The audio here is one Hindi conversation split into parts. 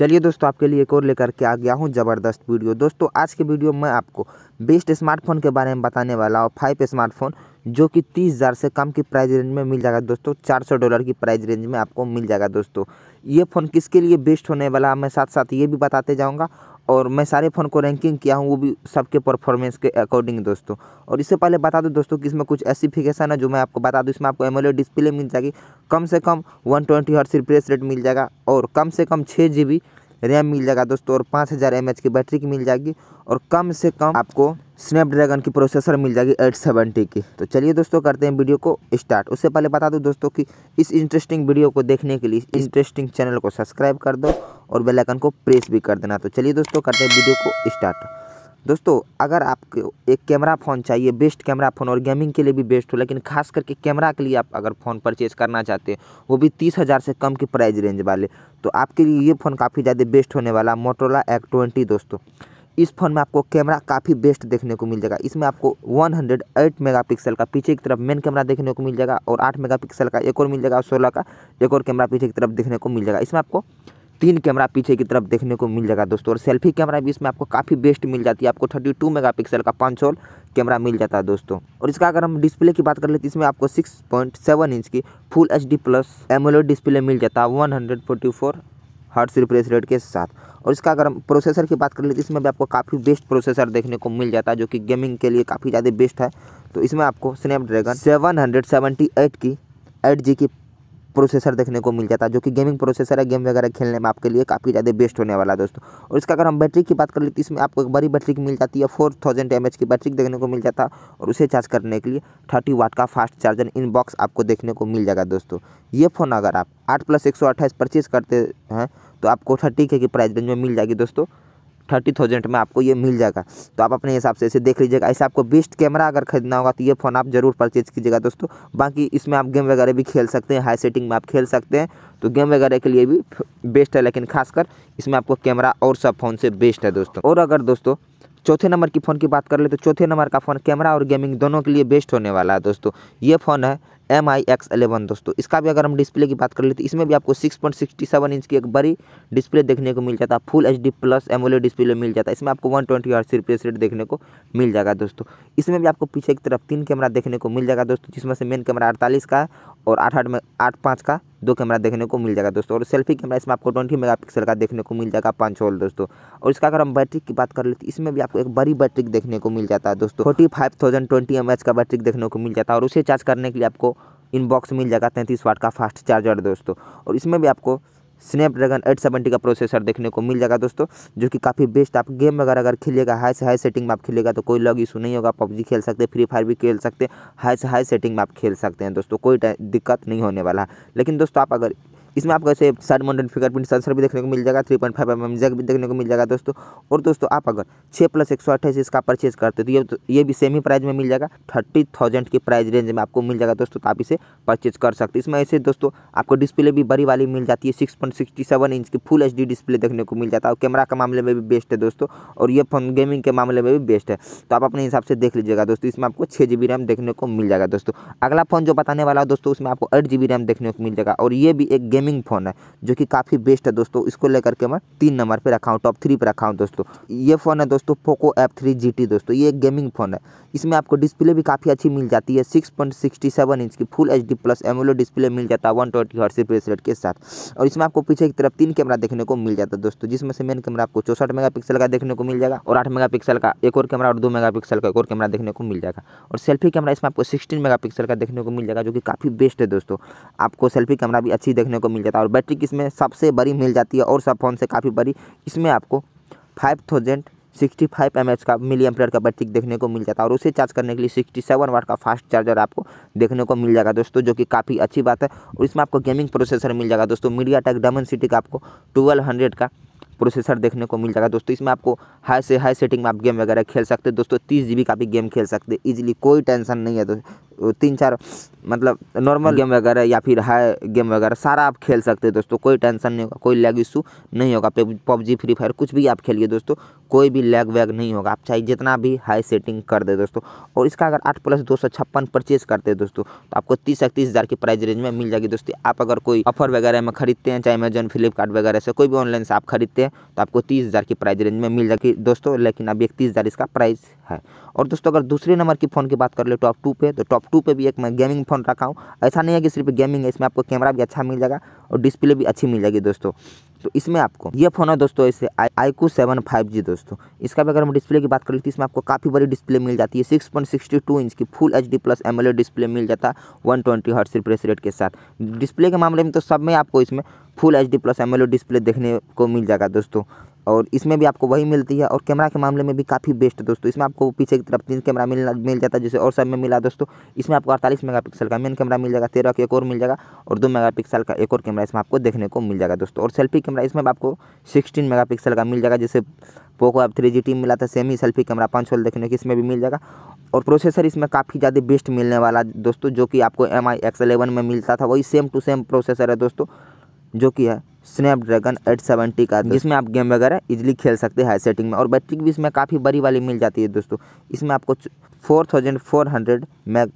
चलिए दोस्तों आपके लिए एक और लेकर के आ गया हूँ ज़बरदस्त वीडियो दोस्तों आज के वीडियो में आपको बेस्ट स्मार्टफोन के बारे में बताने वाला हूँ फाइव स्मार्टफोन जो कि तीस हज़ार से कम की प्राइस रेंज में मिल जाएगा दोस्तों चार सौ डॉलर की प्राइस रेंज में आपको मिल जाएगा दोस्तों ये फ़ोन किसके लिए बेस्ट होने वाला मैं साथ साथ ये भी बताते जाऊँगा और मैं सारे फ़ोन को रैंकिंग किया हूँ वो भी सबके परफॉर्मेंस के अकॉर्डिंग दोस्तों और इससे पहले बता दूँ दोस्तों कि इसमें कुछ एसिफिकेशन है जो मैं आपको बता दूँ इसमें आपको एम डिस्प्ले मिल जाएगी कम से कम one twenty hertz refresh rate मिल जाएगा और कम से कम छः जी बी रैम मिल जाएगा दोस्तों और पाँच हज़ार एम एच की बैटरी की मिल जाएगी और कम से कम आपको स्नैपड्रैगन की प्रोसेसर मिल जाएगी एट सेवेंटी की तो चलिए दोस्तों करते हैं वीडियो को स्टार्ट उससे पहले बता दूँ दोस्तों कि इस इंटरेस्टिंग वीडियो को देखने के लिए इंटरेस्टिंग चैनल को सब्सक्राइब कर दो और बेल आइकन को प्रेस भी कर देना तो चलिए दोस्तों करते हैं वीडियो को स्टार्ट दोस्तों अगर आपको एक कैमरा फ़ोन चाहिए बेस्ट कैमरा फ़ोन और गेमिंग के लिए भी बेस्ट हो लेकिन खास करके कैमरा के लिए आप अगर फ़ोन परचेज करना चाहते हैं वो भी तीस हज़ार से कम की प्राइस रेंज वाले तो आपके लिए ये फ़ोन काफ़ी ज़्यादा बेस्ट होने वाला मोटोला एक्ट ट्वेंटी दोस्तों इस फ़ोन में आपको कैमरा काफ़ी बेस्ट देखने को मिल जाएगा इसमें आपको मेगा मेगापिक्सल का पीछे की तरफ मेन कैमरा देखने को मिल जाएगा और मेगा पिक्सल का एक और मिल जाएगा और सोलह का एक और कैमरा पीछे की तरफ देखने को मिल जाएगा इसमें आपको तीन कैमरा पीछे की तरफ देखने को मिल जाएगा दोस्तों और सेल्फी कैमरा भी इसमें आपको काफ़ी बेस्ट मिल जाती है आपको 32 पिक्सल का पाँच कैमरा मिल जाता है दोस्तों और इसका अगर हम डिस्प्ले की बात कर लेते हैं इसमें आपको 6.7 इंच की full H D plus AMOLED display मिल जाता है one hundred forty four hertz refresh rate के साथ और इसका अगर हम प्रोसेसर की बात कर लेते हैं इसमें भी आपको काफ़ी बेस्ट प्रोसेसर देखने को मिल जाता है जो कि गेमिंग के लिए काफ़ी ज़्यादा बेस्ट है तो इसमें आपको Snapdragon seven hundred seventy eight की एट जी की प्रोसेसर देखने को मिल जाता है जो कि गेमिंग प्रोसेसर है गेम वगैरह खेलने में आपके लिए काफ़ी ज़्यादा बेस्ट होने वाला है दोस्तों और इसका अगर हम बैटरी की बात कर लेते तो इसमें आपको एक बड़ी बैटरी की मिल जाती है फोर थाउजेंड एम की बैटरी देखने को मिल जाता है और उसे चार्ज करने के लिए थर्टी वाट का फास्ट चार्जर इन बॉक्स आपको देखने को मिल जाएगा दोस्तों ये फ़ोन अगर आप आठ प्लस एक परचेज करते हैं तो आपको थर्टी के की प्राइस रेंज में मिल जाएगी दोस्तों थर्टी थाउजेंड में आपको ये मिल जाएगा तो आप अपने हिसाब से इसे देख लीजिएगा ऐसे आपको बेस्ट कैमरा अगर खरीदना होगा तो ये फ़ोन आप जरूर परचेज कीजिएगा दोस्तों बाकी इसमें आप गेम वगैरह भी खेल सकते हैं हाई सेटिंग में आप खेल सकते हैं तो गेम वगैरह के लिए भी बेस्ट है लेकिन खासकर इसमें आपको कैमरा और सब फ़ोन से बेस्ट है दोस्तों और अगर दोस्तों चौथे नंबर की फ़ोन की बात कर ले तो चौथे नंबर का फ़ोन कैमरा और गेमिंग दोनों के लिए बेस्ट होने वाला है दोस्तों ये फ़ोन है एम आई एक्स एलेवन दोस्तों इसका भी अगर हम डिस्प्ले की बात कर लेते इसमें भी आपको six point sixty seven inch की एक बड़ी डिस्प्ले देखने को मिल जाता है full H D plus AMOLED display मिल जाता है इसमें आपको one twenty R refresh rate देखने को मिल जाएगा दोस्तों इसमें भी आपको पीछे की तरफ तीन कैमरा देखने को मिल जाएगा दोस्तों जिसमें से मेन कैमरा अड़तालीस का और आठ आठ में आठ पाँच का दो कैमरा देखने को मिल जाएगा दोस्तों और सेल्फी कैमरा इसमें आपको ट्वेंटी मेगापिक्सल का देखने को मिल जाएगा पाँच होल दोस्तों और इसका अगर हम बैटरी की बात कर लेते इसमें भी आपको एक बड़ी बैटरी देखने को मिल जाता है दोस्तों forty five thousand twenty M H का बैटरी देखने को मिल जाता है और उसे चार्ज करने के लिए आपको इनबॉक्स मिल जाएगा तैंतीस वाट का फास्ट चार्जर दोस्तों और इसमें भी आपको स्नैपड्रैगन एट सेवेंटी का प्रोसेसर देखने को मिल जाएगा दोस्तों जो कि काफ़ी बेस्ट आप गेम वगैरह अगर खेलिएगा हाई से हाई सेटिंग में आप खेलेगा तो कोई लग इशू नहीं होगा पबजी खेल सकते फ्री फायर भी खेल सकते हाई से हाई सेटिंग में आप खेल सकते हैं दोस्तों कोई दिक्कत नहीं होने वाला है लेकिन दोस्तों आप अगर इसमें आपको ऐसे साइड मॉडर्न फिंगरप्रिंट सेंसर भी देखने को मिल जाएगा three point five M M jack भी देखने को मिल जाएगा दोस्तों और दोस्तों आप अगर छः प्लस एक सौ अट्ठाईस इसका परचेज करते तो ये तो ये भी सेम ही प्राइस में मिल जाएगा थर्टी थाउजेंड की प्राइस रेंज में आपको मिल जाएगा दोस्तों तो आप इसे परचेज कर सकते हैं इसमें ऐसे दोस्तों आपको डिस्प्ले भी बड़ी वाली मिल जाती है six point sixty seven inch की फुल एच डी डिस्प्ले देखने को मिल जाता है और कैमरा के मामले में भी बेस्ट है दोस्तों और ये फोन गेमिंग के मामले में भी बेस्ट है तो आप अपने हिसाब से देख लीजिएगा दोस्तों इसमें आपको छः जी बी रैम देखने को मिल जाएगा दोस्तों अगला फोन जो बताने वाला है दोस्तों उसमें आपको एट जी बी रैम देखने को मिल जाएगा और ये भी एक गेम गेमिंग फ़ोन है जो कि काफ़ी बेस्ट है दोस्तों इसको लेकर के मैं तीन नंबर पे रखा हूँ टॉप थ्री पे रखा हूँ दोस्तों ये फ़ोन है दोस्तों Poco F three G T दोस्तों ये एक गेमिंग फ़ोन है इसमें आपको डिस्प्ले भी काफ़ी अच्छी मिल जाती है six point sixty seven inch की full H D plus AMOLED display मिल जाता है वन ट्वेंटी हर्सी ब्रेसलेट के साथ और इसमें आपको पीछे की तरफ तीन कैमरा देखने को मिल जाता है दोस्तों जिसमें से मेन कैमरा आपको चौसठ मेगा पिक्सल का देखने को मिल जाएगा और आठ मेगा पिक्सल का एक और कैमरा और दो मेगा पिक्सल का एक और कैमरा देखने को मिल जाएगा और सेल्फी कैमरा इसमें आपको सिक्सटीन मेगा पिक्सल का देखने को मिल जाएगा जो कि काफ़ी बेस्ट है दोस्तों आपको सेल्फी कैमरा भी अच्छी देखने को मिल जाता है और बैटरी इसमें सबसे बड़ी मिल जाती है और सब फोन से काफ़ी बड़ी इसमें आपको five thousand sixty five M H का मिली एम्पेयर का बैटरी देखने को मिल जाता है और उसे चार्ज करने के लिए सिक्सटी सेवन वाट का फास्ट चार्जर आपको देखने को मिल जाएगा दोस्तों जो कि काफ़ी अच्छी बात है और इसमें आपको गेमिंग प्रोसेसर मिल जाएगा दोस्तों मीडिया टेक डमन सिटी का आपको ट्वेल्व हंड्रेड का प्रोसेसर देखने को मिल जाएगा दोस्तों इसमें आपको हाई से हाई सेटिंग में आप गेम वगैरह खेल सकते हैं दोस्तों तीस जी का भी गेम खेल सकते हैं ईजिली कोई टेंशन नहीं है दोस्तों तीन चार मतलब नॉर्मल गेम वगैरह या फिर हाई गेम वगैरह सारा आप खेल सकते हैं दोस्तों कोई टेंशन नहीं होगा कोई लैग इशू नहीं होगा पबजी फ्री फायर कुछ भी आप खेलिए दोस्तों कोई भी लैग वैग नहीं होगा आप चाहे जितना भी हाई सेटिंग कर दे दोस्तों और इसका अगर आठ प्लस दो सौ छप्पन परचेज करते हैं दोस्तों तो आपको तीस इकतीस हज़ार की प्राइस रेंज में मिल जाएगी दोस्तों आप अगर कोई ऑफर वगैरह में खरीदते हैं चाहे अमेजन फ्लिपकार्ट वगैरह से कोई भी ऑनलाइन से आप खरीदते हैं तो आपको तीस हज़ार की प्राइस रेंज में मिल जाएगी दोस्तों लेकिन अभी इकतीस हज़ार इसका प्राइस है और दोस्तों अगर दूसरे नंबर की फ़ोन की बात कर ले टॉप टू पे तो टॉप टू पे भी एक मैं गेमिंग फ़ोन रखा हूँ ऐसा नहीं है कि सिर्फ गेमिंग है इसमें आपको कैमरा भी अच्छा मिल जाएगा और डिस्प्ले भी अच्छी मिल जाएगी दोस्तों तो इसमें आपको ये फोन है दोस्तों इसे I Q seven five G दोस्तों इसका भी अगर हम डिस्प्ले की बात कर तो इसमें आपको काफ़ी बड़ी डिस्प्ले मिल जाती है six point sixty two inch की full H D plus M L display मिल जाता है one twenty hertz refresh rate के साथ डिस्प्ले के मामले में तो सब में आपको इसमें full H D plus M L display देखने को मिल जाएगा दोस्तों और इसमें भी आपको वही मिलती है और कैमरा के मामले में भी काफ़ी बेस्ट दोस्तों इसमें आपको पीछे की तरफ तीन कैमरा मिल मिल जाता है जैसे और सब में मिला दोस्तों इसमें आपको अड़तालीस मेगापिक्सल का मेन कैमरा मिल जाएगा तेरह का एक और मिल जाएगा और दो मेगापिक्सल का एक और कैमरा इसमें आपको देखने को मिल जाएगा दोस्तों और सेल्फी कैमरा इसमें आपको सिक्सटीन मेगा का मिल जाएगा जैसे Poco F three G T मिला था सेम ही सेल्फी कैमरा पाँच सौ देखने की इसमें भी मिल जाएगा और प्रोसेसर इसमें काफ़ी ज़्यादा बेस्ट मिलने वाला दोस्तों जो कि आपको एम आई एक्स एलेवन में मिलता था वही सेम टू सेम प्रोसेसर है दोस्तों जो कि है स्नैपड्रैगन एट सेवेंटी का जिसमें तो आप गेम वगैरह इजीली खेल सकते हैं सेटिंग में और बैटरी भी इसमें काफ़ी बड़ी वाली मिल जाती है दोस्तों इसमें आपको फोर थाउजेंड फोर हंड्रेड मैग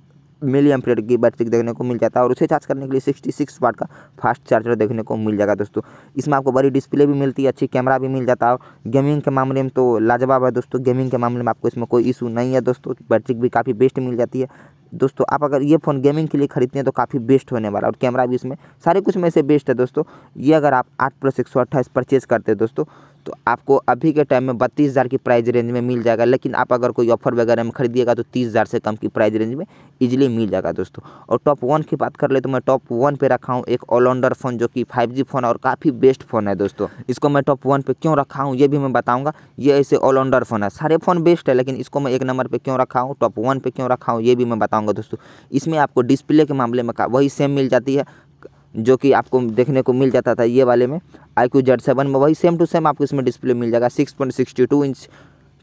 मिली एम्पियर की बैटरी देखने को मिल जाता है और उसे चार्ज करने के लिए 66 वाट का फास्ट चार्जर देखने को मिल जाएगा दोस्तों इसमें आपको बड़ी डिस्प्ले भी मिलती है अच्छी कैमरा भी मिल जाता है गेमिंग के मामले में तो लाजवाब है दोस्तों गेमिंग के मामले में आपको इसमें कोई इशू नहीं है दोस्तों बैटरी भी काफ़ी बेस्ट मिल जाती है दोस्तों आप अगर ये फ़ोन गेमिंग के लिए खरीदते हैं तो काफ़ी बेस्ट होने वाला और कैमरा भी इसमें सारे कुछ में से बेस्ट है दोस्तों ये अगर आप आठ प्लस एक सौ अट्ठाईस परचेज़ करते हैं दोस्तों तो आपको अभी के टाइम में बत्तीस हज़ार की प्राइस रेंज में मिल जाएगा लेकिन आप अगर कोई ऑफर वगैरह में खरीदिएगा तो तीस हज़ार से कम की प्राइस रेंज में इजीली मिल जाएगा दोस्तों और टॉप वन की बात कर ले तो मैं टॉप वन पे रखा हूँ एक ऑलराउंडर फ़ोन जो कि फाइव जी फ़ोन और काफ़ी बेस्ट फ़ोन है दोस्तों इसको मैं टॉप वन पर क्यों रखा हूँ ये भी मैं बताऊँगा ये ऐसे ऑलराउंडर फ़ोन है सारे फ़ोन बेस्ट है लेकिन इसको मैं एक नंबर पर क्यों रखा हूँ टॉप वन पर क्यों रखा हूँ ये भी मैं बताऊँगा बताऊंगा दोस्तों इसमें आपको डिस्प्ले के मामले में वही सेम मिल जाती है जो कि आपको देखने को मिल जाता था ये वाले में आई क्यू जेड सेवन में वही सेम टू सेम आपको इसमें डिस्प्ले मिल जाएगा six point sixty two inch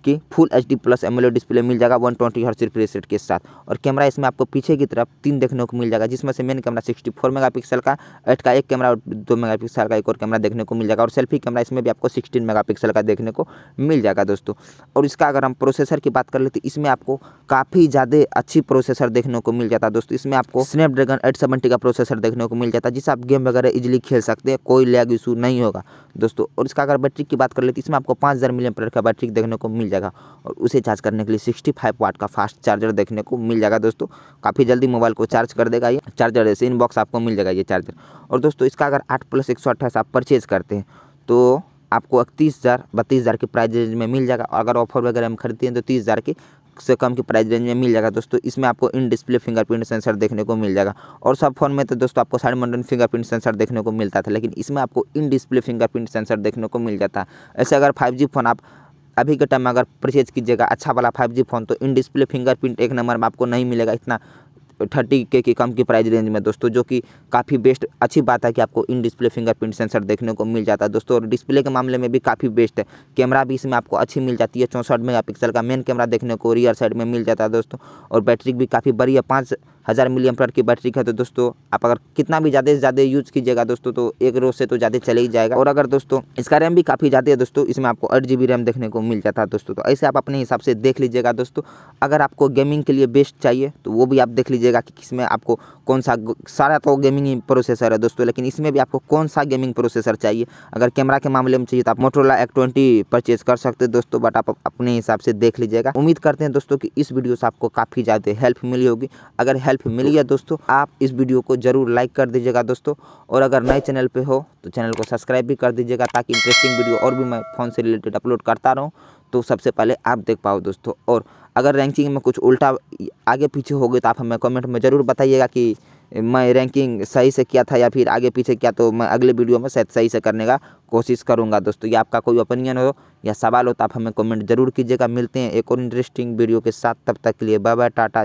की full H D plus M display मिल जाएगा वन ट्वेंटी हर सिर्फ रेट के साथ और कैमरा इसमें आपको पीछे की तरफ तीन देखने को मिल जाएगा जिसमें से main camera sixty four megapixel का एट का एक कैमरा और दो मेगा पिक्सल का एक और कैमरा देखने को मिल जाएगा और सेल्फी कैमरा इसमें भी आपको सिक्सटीन मेगा पिक्सल का देखने को मिल जाएगा दोस्तों और इसका अगर हम प्रोसेसर की बात कर लेते तो इसमें आपको काफ़ी ज़्यादा अच्छी प्रोसेसर देखने को मिल जाता है दोस्तों इसमें आपको स्नैपड्रैगन एट सेवेंटी का प्रोसेसर देखने को मिल जाता है जिससे आप गेम वगैरह इजिली खेल सकते हैं कोई लैग इशू नहीं होगा दोस्तों और इसका अगर बैटरी की बात कर लेते तो इसमें आपको पाँच हज़ार मिलियन का बैटरी देखने को मिल जाएगा और उसे चार्ज करने के लिए सिक्सटी फाइव वाट का फास्ट चार्जर देखने को मिल जाएगा दोस्तों काफ़ी जल्दी मोबाइल को चार्ज कर देगा ये चार्जर जैसे इनबॉक्स आपको मिल जाएगा ये चार्जर और दोस्तों इसका अगर आठ प्लस एक आप परचेज़ करते हैं तो आपको इकतीस हज़ार बत्तीस हज़ार की प्राइस रेंज में मिल जाएगा और अगर ऑफर वगैरह हम खरीदते हैं तो तीस हज़ार की से कम की प्राइस रेंज में मिल जाएगा दोस्तों इसमें आपको इन डिस्प्ले फिंगरप्रिंट सेंसर देखने को मिल जाएगा और सब फोन में तो दोस्तों आपको साइड मॉडर्न फिंगरप्रिंट सेंसर देखने को मिलता था लेकिन इसमें आपको इन डिस्प्ले फिंगरप्रिंट सेंसर देखने को मिल जाता है ऐसे अगर फाइव फोन आप अभी के टाइम में अगर परचेज कीजिएगा अच्छा वाला फाइव जी फ़ोन तो इन डिस्प्ले फिंगरप्रिंट एक नंबर में आपको नहीं मिलेगा इतना थर्टी के की कम की प्राइस रेंज में दोस्तों जो कि काफ़ी बेस्ट अच्छी बात है कि आपको इन डिस्प्ले फिंगरप्रिंट सेंसर देखने को मिल जाता है दोस्तों और डिस्प्ले के मामले में भी काफ़ी बेस्ट है कैमरा भी इसमें आपको अच्छी मिल जाती है चौंसठ मेगापिक्सल का मेन कैमरा देखने को रियर साइड में मिल जाता है दोस्तों और बैटरी भी काफ़ी बड़ी है पाँच हज़ार पर की बैटरी का तो दोस्तों आप अगर कितना भी ज़्यादा से ज़्यादा यूज़ कीजिएगा दोस्तों तो एक रोज से तो ज़्यादा चले ही जाएगा और अगर दोस्तों इसका रैम भी काफ़ी ज़्यादा है दोस्तों इसमें आपको आठ जी रैम देखने को मिल जाता है दोस्तों तो ऐसे आप अपने हिसाब से देख लीजिएगा दोस्तों अगर आपको गेमिंग के लिए बेस्ट चाहिए तो वो भी आप देख लीजिएगा कि किसमें आपको कौन सा सारा तो गेमिंग प्रोसेसर है दोस्तों लेकिन इसमें भी आपको कौन सा गेमिंग प्रोसेसर चाहिए अगर कैमरा के मामले में चाहिए तो आप मोटोला एक ट्वेंटी परचेज कर सकते हैं दोस्तों बट आप अपने हिसाब से देख लीजिएगा उम्मीद करते हैं दोस्तों कि इस वीडियो से आपको काफ़ी ज़्यादा हेल्प मिली होगी अगर हेल्प हेल्प मिल गया दोस्तों आप इस वीडियो को जरूर लाइक कर दीजिएगा दोस्तों और अगर नए चैनल पे हो तो चैनल को सब्सक्राइब भी कर दीजिएगा ताकि इंटरेस्टिंग वीडियो और भी मैं फ़ोन से रिलेटेड अपलोड करता रहूँ तो सबसे पहले आप देख पाओ दोस्तों और अगर रैंकिंग में कुछ उल्टा आगे पीछे हो गए तो आप हमें कॉमेंट में ज़रूर बताइएगा कि मैं रैंकिंग सही से किया था या फिर आगे पीछे किया तो मैं अगले वीडियो में शायद सही से करने का कोशिश करूँगा दोस्तों या आपका कोई ओपिनियन हो या सवाल हो तो आप हमें कमेंट जरूर कीजिएगा मिलते हैं एक और इंटरेस्टिंग वीडियो के साथ तब तक के लिए बाय बाय टाटा